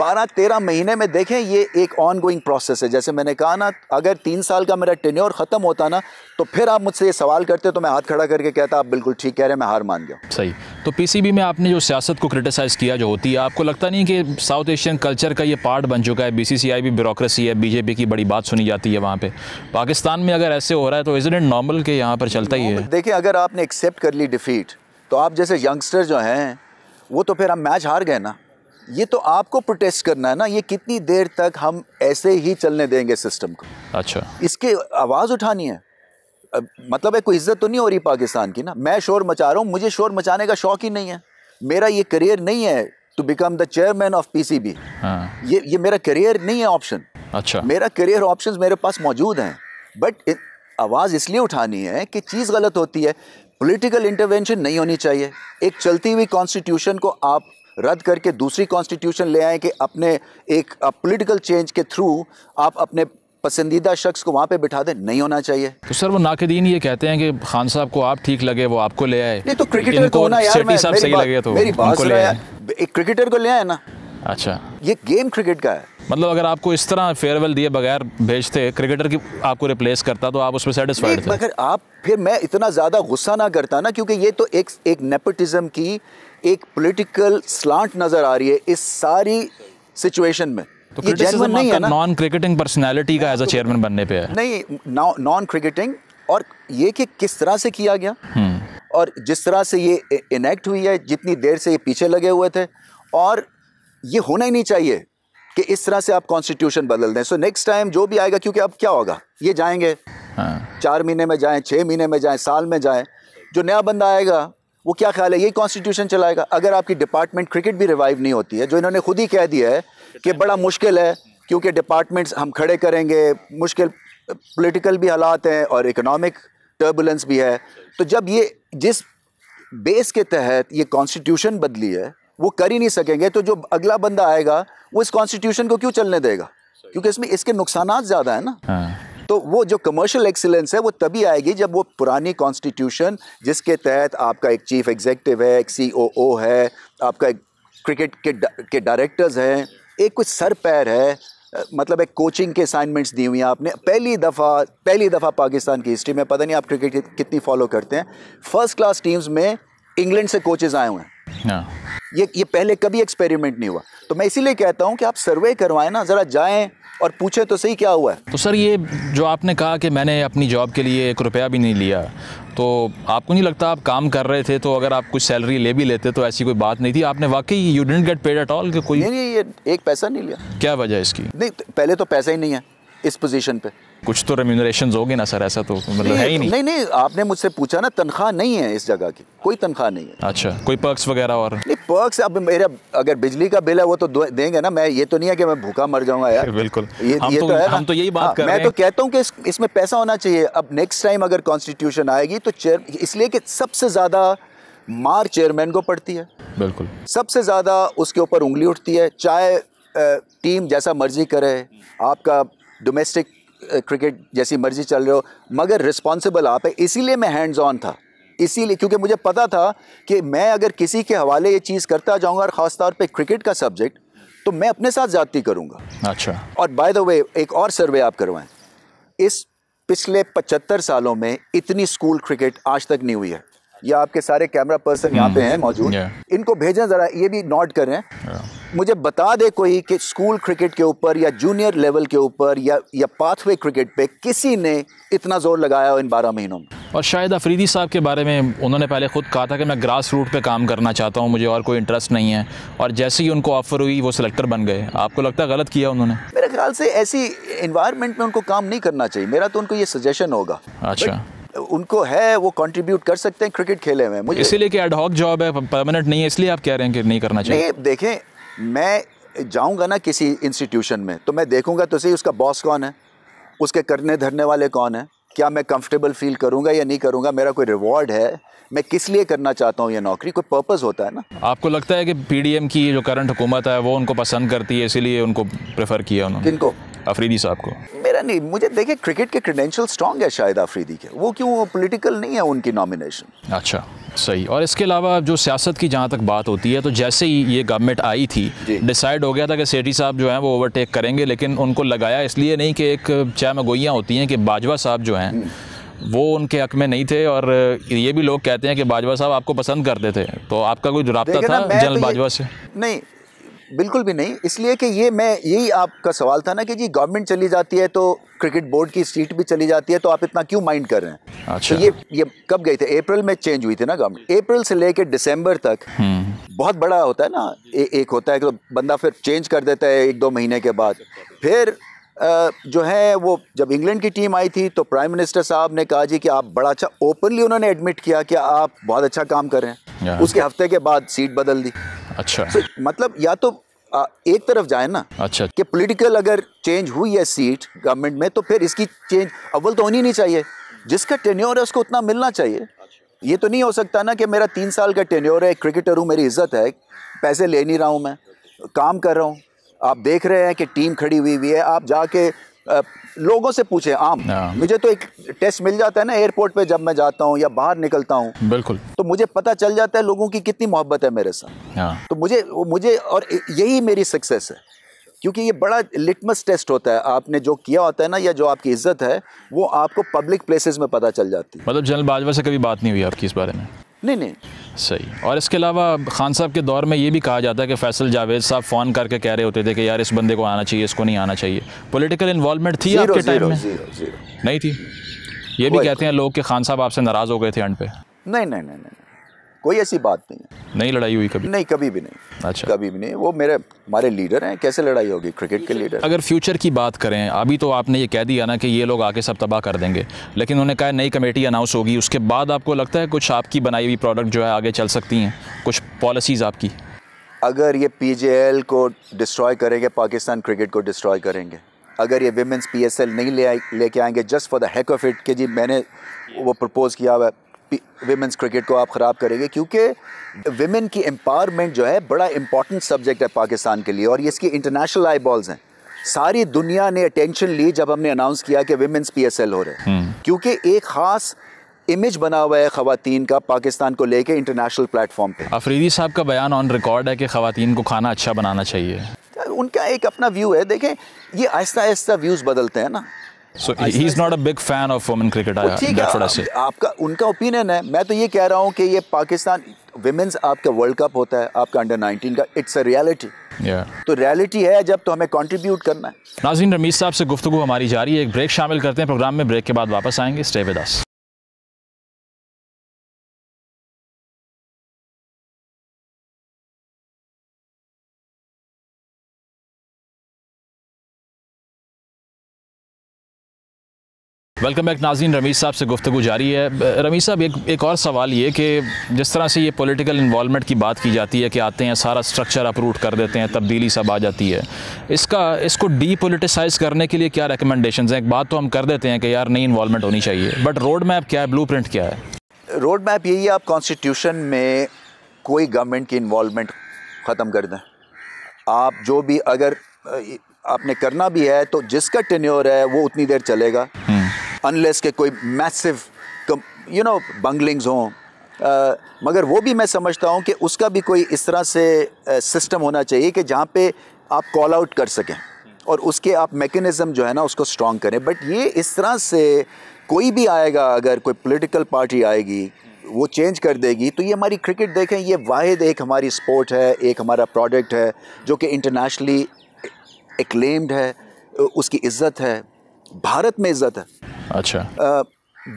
S2: 12-13 महीने में देखें ये एक ऑन गोइंग प्रोसेस है जैसे मैंने कहा ना अगर तीन साल का मेरा टेन्योर ख़त्म होता ना तो फिर आप मुझसे ये सवाल करते तो मैं हाथ खड़ा करके कहता आप बिल्कुल ठीक कह रहे हैं मैं हार मान गया
S1: सही तो पीसीबी में आपने जो सियासत को क्रिटिसाइज़ किया जो होती है आपको लगता नहीं कि साउथ एशियन कल्चर का ये पार्ट बन चुका है बीसीसीआई भी ब्यूरोसी है बीजेपी की बड़ी बात सुनी जाती है वहाँ पर पाकिस्तान में अगर ऐसे हो रहा है तो इज नॉर्मल के यहाँ पर चलता ही है
S2: देखिए अगर आपने एक्सेप्ट कर ली डिफीट तो आप जैसे यंगस्टर जो हैं वो तो फिर हम मैच हार गए ना ये तो आपको प्रोटेस्ट करना है ना ये कितनी देर तक हम ऐसे ही चलने देंगे सिस्टम को अच्छा इसके आवाज़ उठानी है मतलब है कोई इज्जत तो नहीं हो रही पाकिस्तान की ना मैं शोर मचा रहा हूँ मुझे शोर मचाने का शौक ही नहीं है मेरा ये करियर नहीं है to become the chairman of P PCB ये ये मेरा करियर नहीं है ऑप्शन अच्छा मेरा करियर ऑप्शन मेरे पास मौजूद हैं बट आवाज़ इसलिए उठानी है कि चीज़ गलत होती है पॉलिटिकल इंटरवेंशन नहीं होनी चाहिए एक चलती हुई कॉन्स्टिट्यूशन को आप रद्द करके दूसरी कॉन्स्टिट्यूशन ले आए कि अपने एक पॉलिटिकल चेंज के थ्रू आप अपने पसंदीदा शख्स को वहाँ पे बिठा दे नहीं होना चाहिए
S1: तो सर वो नाकदीन ये कहते हैं कि खान साहब को आप ठीक लगे वो आपको ले आए नहीं तो क्रिकेटर को ना यार मेरी, बात, लगे तो मेरी बात
S2: एक क्रिकेटर को ले आए ना अच्छा ये गेम क्रिकेट का है
S1: मतलब अगर आपको इस तरह फेयरवेल दिए बगैर भेजते क्रिकेटर की आपको रिप्लेस करता तो आप उसमें सेटिस्फाइड थे मगर
S2: आप फिर मैं इतना ज़्यादा गुस्सा ना करता ना क्योंकि ये तो एक एक नेपोटिज्म की एक पॉलिटिकल स्लांट नज़र आ रही है इस सारी सिचुएशन में तो क्रिटिसिज्म नहीं है नॉन
S1: क्रिकेटिंग पर्सनालिटी का एज अ चेयरमैन बनने पे है
S2: नहीं नॉन क्रिकेटिंग और ये कि किस तरह से किया गया हम्म। और जिस तरह से ये इनेक्ट हुई है जितनी देर से ये पीछे लगे हुए थे और ये होना ही नहीं चाहिए कि इस तरह से आप कॉन्स्टिट्यूशन बदल दें सो नेक्स्ट टाइम जो भी आएगा क्योंकि अब क्या होगा ये जाएंगे हाँ। चार महीने में जाएं छः महीने में जाएं साल में जाएं जो नया बंदा आएगा वो क्या ख्याल है यही कॉन्स्टिट्यूशन चलाएगा अगर आपकी डिपार्टमेंट क्रिकेट भी रिवाइव नहीं होती है जो इन्होंने खुद ही कह दिया है कि बड़ा मुश्किल है क्योंकि डिपार्टमेंट्स हम खड़े करेंगे मुश्किल पोलिटिकल भी हालात हैं और इकोनॉमिक टर्बुलेंस भी है तो जब ये जिस बेस के तहत ये कॉन्स्टिट्यूशन बदली है वो कर ही नहीं सकेंगे तो जो अगला बंदा आएगा वो इस कॉन्स्टिट्यूशन को क्यों चलने देगा क्योंकि इसमें इसके नुकसान ज़्यादा है ना हाँ। तो वो जो कमर्शियल एक्सीलेंस है वो तभी आएगी जब वो पुरानी कॉन्स्टिट्यूशन जिसके तहत आपका एक चीफ एग्जेक्टिव है एक सी है आपका एक क्रिकेट के के डायरेक्टर्स हैं एक कुछ सर पैर है मतलब एक कोचिंग के असाइनमेंट्स दी हुई हैं आपने पहली दफ़ा पहली दफ़ा पाकिस्तान की हिस्ट्री में पता नहीं आप क्रिकेट कितनी फॉलो करते हैं फर्स्ट क्लास टीम्स में इंग्लैंड से कोचेज आए हुए
S1: हैं हाँ।
S2: ये ये पहले कभी एक्सपेरिमेंट नहीं हुआ तो मैं इसीलिए कहता हूँ कि आप सर्वे करवाएं ना ज़रा जाएं और पूछे तो सही क्या हुआ है
S1: तो सर ये जो आपने कहा कि मैंने अपनी जॉब के लिए एक रुपया भी नहीं लिया तो आपको नहीं लगता आप काम कर रहे थे तो अगर आप कुछ सैलरी ले भी लेते तो ऐसी कोई बात नहीं थी आपने वाकई you didn't get paid at all कोई नहीं, नहीं ये एक पैसा नहीं लिया क्या वजह इसकी
S2: नहीं पहले तो पैसा ही नहीं है इस पोजिशन पे
S1: कुछ तो रेम्यूनरेशन होगी ना सर ऐसा तो मतलब है ही नहीं नहीं
S2: नहीं आपने मुझसे पूछा ना तनख्वाह नहीं है इस जगह की कोई तनख्वाह नहीं
S1: है अच्छा कोई पर्क्स वगैरह और नहीं
S2: पर्क्स अब मेरा अगर बिजली का बिल है वो तो देंगे ना मैं ये तो नहीं है कि मैं भूखा मर जाऊंगा यार *laughs*
S1: बिल्कुल ये, हम ये तो, तो है हम तो यही बात हाँ, कर मैं तो
S2: कहता हूँ कि इसमें पैसा होना चाहिए अब नेक्स्ट टाइम अगर कॉन्स्टिट्यूशन आएगी तो चेयर इसलिए कि सबसे ज़्यादा मार चेयरमैन को पड़ती है बिल्कुल सबसे ज़्यादा उसके ऊपर उंगली उठती है चाहे टीम जैसा मर्जी करे आपका डोमेस्टिक क्रिकेट जैसी मर्जी चल रहे हो मगर रिस्पॉन्सिबल आप है इसीलिए मैं हैंड्स ऑन था इसीलिए क्योंकि मुझे पता था कि मैं अगर किसी के हवाले ये चीज़ करता जाऊँगा और ख़ासतौर पर क्रिकेट का सब्जेक्ट तो मैं अपने साथ जाती करूँगा अच्छा और बाय द वे एक और सर्वे आप करवाएं इस पिछले पचहत्तर सालों में इतनी स्कूल क्रिकेट आज तक नहीं हुई है या आपके सारे कैमरा पर्सन यहाँ पे hmm. हैं मौजूद इनको भेजें ज़रा ये भी नोट करें मुझे बता दे कोई कि स्कूल क्रिकेट के ऊपर या जूनियर लेवल के ऊपर या या पाथवे क्रिकेट पे किसी ने इतना जोर लगाया हो इन बारह महीनों में और
S1: शायद अफरीदी साहब के बारे में उन्होंने पहले ख़ुद कहा था कि मैं ग्रास रूट पे काम करना चाहता हूँ मुझे और कोई इंटरेस्ट नहीं है और जैसे ही उनको ऑफ़र हुई वो सिलेक्टर बन गए आपको लगता है गलत किया उन्होंने
S2: मेरे ख्याल से ऐसी इन्वायरमेंट में उनको काम नहीं करना चाहिए मेरा तो उनको ये सजेशन होगा अच्छा उनको है वो कंट्रीब्यूट कर सकते हैं क्रिकेट खेले में मुझे इसीलिए कि एडहॉक जॉब है परमानेंट नहीं है इसलिए आप कह रहे हैं कि नहीं करना चाहिए देखें मैं जाऊंगा ना किसी इंस्टीट्यूशन में तो मैं देखूंगा तो सही उसका बॉस कौन है उसके करने धरने वाले कौन है क्या मैं कंफर्टेबल फील करूंगा या नहीं करूंगा मेरा कोई रिवॉर्ड है मैं किस लिए करना चाहता हूँ ये नौकरी कोई पर्पज़ होता है ना
S1: आपको लगता है कि पीडीएम की जो करंट हुकूमत है वो उनको पसंद करती है इसीलिए उनको प्रेफर किया उन्होंने किनको अफरीदी साहब को
S2: मेरा नहीं मुझे देखिए क्रिकेट के क्रीडेंशियल स्ट्रॉन्ग है शायद अफरीदी के वो क्यों पोलिटिकल नहीं है उनकी नॉमिनेशन
S1: अच्छा सही और इसके अलावा जो सियासत की जहाँ तक बात होती है तो जैसे ही ये गवर्नमेंट आई थी डिसाइड हो गया था कि सेठी साहब जो हैं वो ओवरटेक करेंगे लेकिन उनको लगाया इसलिए नहीं कि एक चाय मगोइयाँ होती हैं कि बाजवा साहब जो हैं हम्म। वो उनके हक में नहीं थे और ये भी लोग कहते हैं कि बाजवा साहब आपको पसंद करते थे तो आपका कोई रबता था जनरल तो बाजवा से
S2: नहीं बिल्कुल भी नहीं इसलिए कि ये मैं यही आपका सवाल था ना कि जी गवर्नमेंट चली जाती है तो क्रिकेट बोर्ड की सीट भी चली जाती है तो आप इतना क्यों माइंड कर रहे हैं अच्छा तो ये ये कब गए थे अप्रैल में चेंज हुई थी ना गवर्नमेंट अप्रैल से लेकर दिसंबर तक हम्म। बहुत बड़ा होता है ना ए, एक होता है कि तो बंदा फिर चेंज कर देता है एक दो महीने के बाद फिर जो है वो जब इंग्लैंड की टीम आई थी तो प्राइम मिनिस्टर साहब ने कहा जी कि आप बड़ा अच्छा ओपनली उन्होंने एडमिट किया कि आप बहुत अच्छा काम कर रहे हैं उसके हफ्ते के बाद सीट बदल दी अच्छा so, मतलब या तो आ, एक तरफ जाए ना अच्छा कि पॉलिटिकल अगर चेंज हुई है सीट गवर्नमेंट में तो फिर इसकी चेंज अव्वल तो होनी नहीं चाहिए जिसका टेन्योर है उसको उतना मिलना चाहिए ये तो नहीं हो सकता ना कि मेरा तीन साल का टेन्योर है क्रिकेटर हूँ मेरी इज्जत है पैसे ले नहीं रहा हूँ मैं काम कर रहा हूँ आप देख रहे हैं कि टीम खड़ी हुई हुई है आप जाके लोगों से पूछे आम हाँ। मुझे तो एक टेस्ट मिल जाता है ना एयरपोर्ट पे जब मैं जाता हूँ या बाहर निकलता हूँ बिल्कुल तो मुझे पता चल जाता है लोगों की कितनी मोहब्बत है मेरे साथ हाँ। तो मुझे मुझे और यही मेरी सक्सेस है क्योंकि ये बड़ा लिटमस टेस्ट होता है आपने जो किया होता है ना या जो आपकी इज्जत है वो आपको पब्लिक प्लेसेस में पता चल जाती
S1: है मतलब जनरल बाजवा से कभी बात नहीं हुई आपकी इस बारे में नहीं नहीं सही और इसके अलावा खान साहब के दौर में ये भी कहा जाता है कि फैसल जावेद साहब फ़ोन करके कह रहे होते थे कि यार इस बंदे को आना चाहिए इसको नहीं आना चाहिए पॉलिटिकल
S2: इन्वॉल्वमेंट थी आपके टाइम में जीरो, जीरो।
S1: नहीं थी ये भी कहते हैं लोग कि खान साहब आपसे नाराज़ हो
S2: गए थे अंड पे नहीं नहीं नहीं नहीं कोई ऐसी बात नहीं है नहीं लड़ाई हुई कभी नहीं कभी भी नहीं अच्छा कभी भी नहीं वो मेरे हमारे लीडर हैं कैसे लड़ाई होगी क्रिकेट के लीडर
S1: अगर फ्यूचर की बात करें अभी तो आपने ये कह दिया ना कि ये लोग आके सब तबाह कर देंगे लेकिन उन्होंने कहा नई कमेटी अनाउंस होगी उसके बाद आपको लगता है कुछ आपकी बनाई हुई प्रोडक्ट जो है आगे चल सकती हैं कुछ पॉलिसीज़ आपकी
S2: अगर ये पी को डिस्ट्रॉय करेंगे पाकिस्तान क्रिकेट को डिस्ट्रॉय करेंगे अगर ये वेमेंस पी नहीं ले लेके आएंगे just for the heck of it के जी मैंने वो प्रपोज़ किया हुआ वेमेंस क्रिकेट को आप ख़राब करेंगे क्योंकि वेमेन की एम्पावरमेंट जो है बड़ा इंपॉर्टेंट सब्जेक्ट है पाकिस्तान के लिए और इसकी इंटरनेशनल आई बॉल्स हैं सारी दुनिया ने अटेंशन ली जब हमने अनाउंस किया कि वेमेंस पी हो रहे हैं हम्म। क्योंकि एक ख़ास इमेज बना हुआ है खातन का पाकिस्तान को लेके इंटरनेशनल प्लेटफॉर्म पे
S1: अफरीदी साहब का बयान ऑन रिकॉर्ड है कि खातन को खाना अच्छा बनाना चाहिए
S2: उनका एक अपना व्यू है देखें ये आहिस्ता आहिस्ता व्यूज़ बदलते हैं ना
S1: So I he's not a so he is not a big fan of women cricket आपका
S2: उनका opinion है मैं तो ये कह रहा हूँ कि ये पाकिस्तान women's आपका world cup होता है आपका under 19 का it's a reality. Yeah. तो रियलिटी है जब तो हमें कंट्रीब्यूट करना है
S1: नाजीन रमीज साहब से गुफ्तु हमारी जारी है एक ब्रेक शामिल करते हैं प्रोग्राम में ब्रेक के बाद वापस आएंगे stay with us
S2: welcome back नाजीन रमीश साहब से गुफ्तु जारी है रमीश
S1: साहब एक एक और सवाल ये कि जिस तरह से ये पॉलिटिकल इन्वॉलमेंट की बात की जाती है कि आते हैं सारा स्ट्रक्चर अप्रूट कर देते हैं तब्दीली सब आ जाती है इसका इसको डी पोलिटिसाइज करने के लिए क्या रिकमेंडेशन हैं एक बात तो हम कर देते हैं कि यार नई इन्वॉलमेंट होनी चाहिए बट रोड मैप क्या है ब्लू क्या है
S2: रोड मैप यही है आप कॉन्स्टिट्यूशन में कोई गवर्नमेंट की इन्वॉलमेंट ख़त्म कर दें आप जो भी अगर आपने करना भी है तो जिसका टेन्योर है वो उतनी देर चलेगा अनलेस के कोई मैसिव यू नो बंगलिंग्स हों मगर वो भी मैं समझता हूँ कि उसका भी कोई इस तरह से सिस्टम होना चाहिए कि जहाँ पे आप कॉल आउट कर सकें और उसके आप मेकनिज़म जो है ना उसको स्ट्रॉन्ग करें बट ये इस तरह से कोई भी आएगा अगर कोई पॉलिटिकल पार्टी आएगी वो चेंज कर देगी तो ये हमारी क्रिकेट देखें ये वाहिद एक हमारी स्पोर्ट है एक हमारा प्रोडक्ट है जो कि इंटरनेशनली एक्लेम्ड है उसकी इज़्ज़त है भारत में इज़्ज़त है अच्छा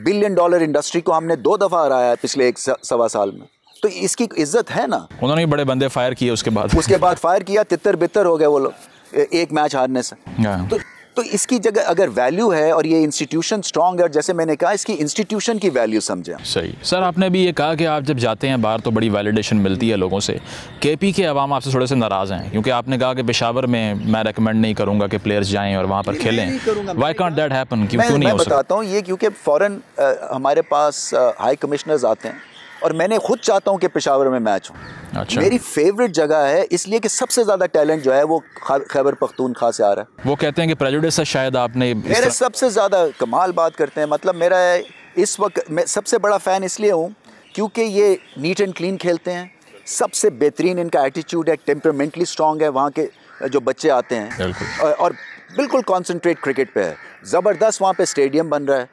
S2: बिलियन डॉलर इंडस्ट्री को हमने दो दफ़ा हराया है पिछले एक सवा साल में तो इसकी इज्जत है ना
S1: उन्होंने बड़े बंदे फायर किए उसके
S2: बाद उसके बाद फायर किया तितर बितर हो गए वो लोग एक मैच हारने से हाँ। तो तो इसकी जगह अगर वैल्यू है और ये इंस्टीट्यूशन स्ट्रांग है और जैसे मैंने कहा इसकी इंस्टीट्यूशन की वैल्यू समझे सही
S1: सर आपने भी ये कहा कि आप जब जाते हैं बाहर तो बड़ी वैलिडेशन मिलती है लोगों से के पी के आवाम आपसे थोड़े से नाराज़ हैं क्योंकि आपने कहा कि पेशावर में मैं रिकमेंड नहीं करूँगा कि प्लेयर्स जाएँ और वहाँ पर खेलें वाई कॉन्ट डेट हैपन क्यों नहीं बताता
S2: हूँ ये क्योंकि फ़ौरन हमारे पास हाई कमिश्नर्स आते हैं और मैंने खुद चाहता हूँ कि पेशावर में मैच हूँ अच्छा। मेरी फेवरेट जगह है इसलिए कि सबसे ज़्यादा टैलेंट जो है वो खैबर पख्तूनखा से आ रहा
S1: है वो कहते हैं कि प्रेजुडिस शायद आपने मेरे
S2: सबसे ज़्यादा कमाल बात करते हैं मतलब मेरा इस वक्त मैं सबसे बड़ा फ़ैन इसलिए हूँ क्योंकि ये नीट एंड क्लीन खेलते हैं सबसे बेहतरीन इनका एटीट्यूड है टेम्परमेंटली स्ट्रॉन्ग है वहाँ के जो बच्चे आते हैं और बिल्कुल कॉन्सनट्रेट क्रिकेट पे है ज़बरदस्त वहाँ पे स्टेडियम बन रहा है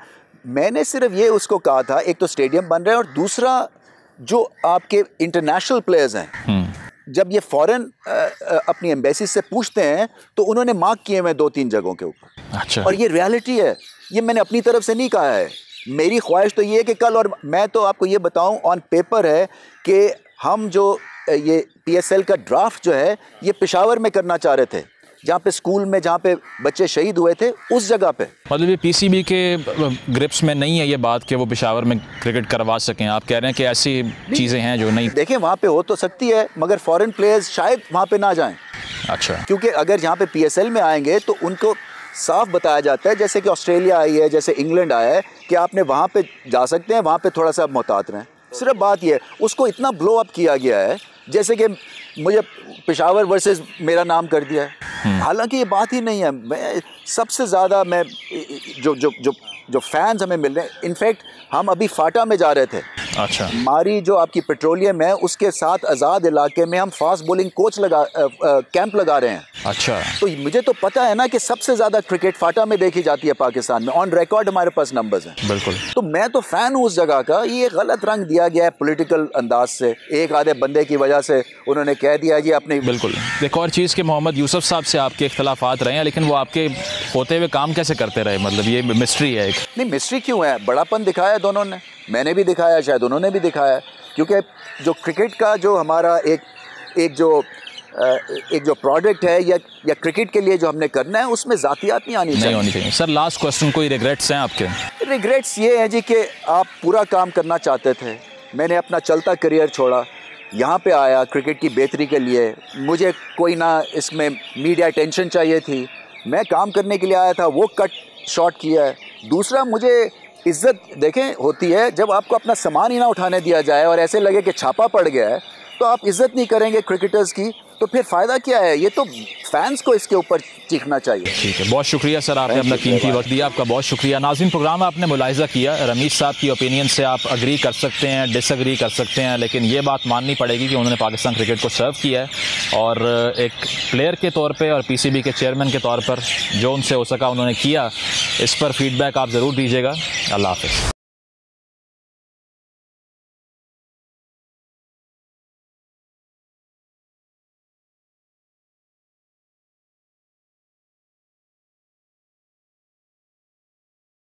S2: मैंने सिर्फ ये उसको कहा था एक तो स्टेडियम बन रहा है और दूसरा जो आपके इंटरनेशनल प्लेयर्स हैं
S1: हम्म।
S2: जब ये फॉरेन अपनी एम्बेसी से पूछते हैं तो उन्होंने मार्क किए हुए दो तीन जगहों के ऊपर अच्छा। और ये रियलिटी है ये मैंने अपनी तरफ से नहीं कहा है मेरी ख्वाहिश तो ये है कि कल और मैं तो आपको ये बताऊं ऑन पेपर है कि हम जो ये पीएसएल का ड्राफ्ट जो है ये पिशावर में करना चाह रहे थे जहाँ पे स्कूल में जहाँ पे बच्चे शहीद हुए थे उस जगह पे
S1: मतलब ये पीसीबी के ग्रिप्स में नहीं है ये बात कि वो पिशावर में क्रिकेट करवा सकें आप कह रहे हैं कि ऐसी चीज़ें हैं जो नहीं
S2: देखें वहाँ पे हो तो सकती है मगर फॉरेन प्लेयर्स शायद वहाँ पे ना जाएं अच्छा क्योंकि अगर यहाँ पे पी में आएंगे तो उनको साफ बताया जाता है जैसे कि ऑस्ट्रेलिया आई है जैसे इंग्लैंड आया है कि आपने वहाँ पे जा सकते हैं वहाँ पे थोड़ा सा मोहतात रहें सिर्फ बात यह है उसको इतना ब्लो अप किया गया है जैसे कि मुझे पेशावर वर्सेस मेरा नाम कर दिया है हम्म। हालांकि ये बात ही नहीं है मैं सबसे ज़्यादा मैं जो जो जो जो फैंस हमें मिल रहे हैं इनफैक्ट हम अभी फाटा में जा रहे थे अच्छा हमारी जो आपकी पेट्रोलियम है उसके साथ आज़ाद इलाके में हम फास्ट बॉलिंग कोच लगा कैंप लगा रहे हैं अच्छा तो मुझे तो पता है ना कि सबसे ज़्यादा क्रिकेट फाटा में देखी जाती है पाकिस्तान में ऑन रिकॉर्ड हमारे पास नंबर है बिल्कुल तो मैं तो फ़ैन हूँ उस जगह का ये गलत रंग दिया गया है पोलिटिकल अंदाज से एक आधे बंदे की वजह से उन्होंने कह दिया जी अपने बिल्कुल
S1: एक और चीज़ के मोहम्मद यूसुफ साहब से आपके इख्तलाफात रहे हैं लेकिन वो आपके होते हुए काम कैसे करते रहे मतलब ये मिस्ट्री है एक
S2: नहीं मिस्ट्री क्यों है बड़ापन दिखाया दोनों ने मैंने भी दिखाया शायद उन्होंने भी दिखाया क्योंकि जो क्रिकेट का जो हमारा एक एक जो एक जो प्रोडक्ट है या या क्रिकेट के लिए जो हमने करना है उसमें जातियात नहीं आनी नहीं होनी
S1: चाहिए सर लास्ट क्वेश्चन कोई रिग्रेट्स हैं आपके
S2: रिग्रेट्स ये हैं जी कि आप पूरा काम करना चाहते थे मैंने अपना चलता करियर छोड़ा यहाँ पे आया क्रिकेट की बेहतरी के लिए मुझे कोई ना इसमें मीडिया अटेंशन चाहिए थी मैं काम करने के लिए आया था वो कट शॉर्ट किया है दूसरा मुझे इज्जत देखें होती है जब आपको अपना सामान ही ना उठाने दिया जाए और ऐसे लगे कि छापा पड़ गया है तो आप इज्जत नहीं करेंगे क्रिकेटर्स की तो फिर फायदा क्या है ये तो फैंस को इसके ऊपर चीखना चाहिए
S1: ठीक है बहुत शुक्रिया सर आपने अपना कीमती वक्त दिया आपका बहुत शुक्रिया नाजिम प्रोग्राम आपने मुलायजा किया रमीश साहब की ओपिनियन से आप अग्री कर सकते हैं डिसअग्री कर सकते हैं लेकिन ये बात माननी पड़ेगी कि उन्होंने पाकिस्तान क्रिकेट को सर्व किया है और एक प्लेयर के तौर पर और पी के चेयरमैन के तौर पर जो उनसे हो सका उन्होंने किया इस पर फीडबैक आप ज़रूर दीजिएगा अल्लाह हाफ